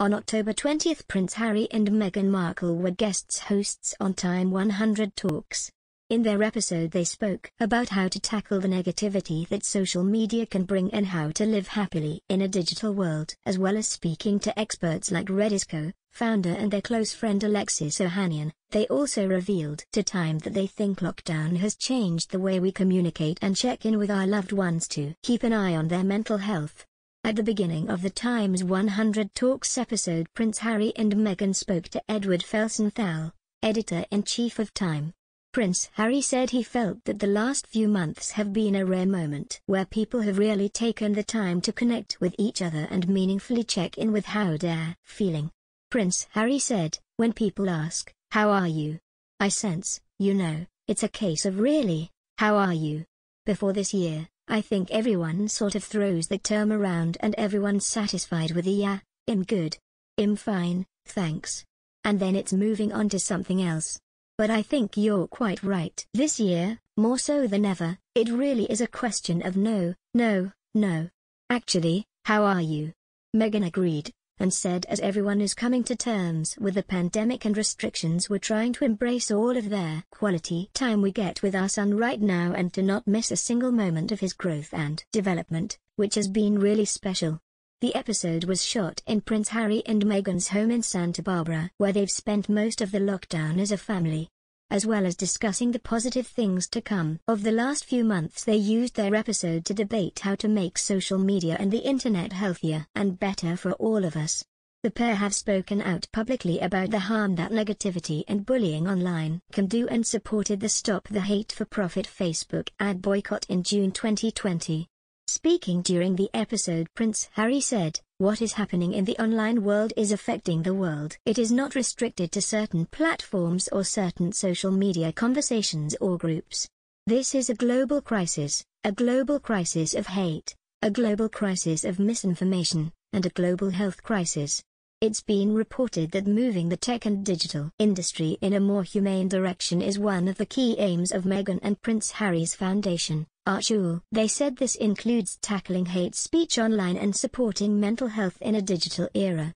On October 20, Prince Harry and Meghan Markle were guests hosts on Time 100 Talks. In their episode they spoke about how to tackle the negativity that social media can bring and how to live happily in a digital world, as well as speaking to experts like Redisco, founder and their close friend Alexis Ohanian. They also revealed to Time that they think lockdown has changed the way we communicate and check in with our loved ones to keep an eye on their mental health. At the beginning of the Times 100 Talks episode Prince Harry and Meghan spoke to Edward Felsenthal, editor-in-chief of Time. Prince Harry said he felt that the last few months have been a rare moment where people have really taken the time to connect with each other and meaningfully check in with how they're feeling. Prince Harry said, when people ask, how are you? I sense, you know, it's a case of really, how are you? Before this year, I think everyone sort of throws the term around and everyone's satisfied with the yeah, I'm good. I'm fine, thanks. And then it's moving on to something else. But I think you're quite right. This year, more so than ever, it really is a question of no, no, no. Actually, how are you? Megan agreed and said as everyone is coming to terms with the pandemic and restrictions we're trying to embrace all of their quality time we get with our son right now and to not miss a single moment of his growth and development, which has been really special. The episode was shot in Prince Harry and Meghan's home in Santa Barbara where they've spent most of the lockdown as a family as well as discussing the positive things to come. Of the last few months they used their episode to debate how to make social media and the internet healthier and better for all of us. The pair have spoken out publicly about the harm that negativity and bullying online can do and supported the Stop the Hate for Profit Facebook ad boycott in June 2020. Speaking during the episode Prince Harry said, what is happening in the online world is affecting the world. It is not restricted to certain platforms or certain social media conversations or groups. This is a global crisis, a global crisis of hate, a global crisis of misinformation, and a global health crisis. It's been reported that moving the tech and digital industry in a more humane direction is one of the key aims of Meghan and Prince Harry's foundation, Archul. They said this includes tackling hate speech online and supporting mental health in a digital era.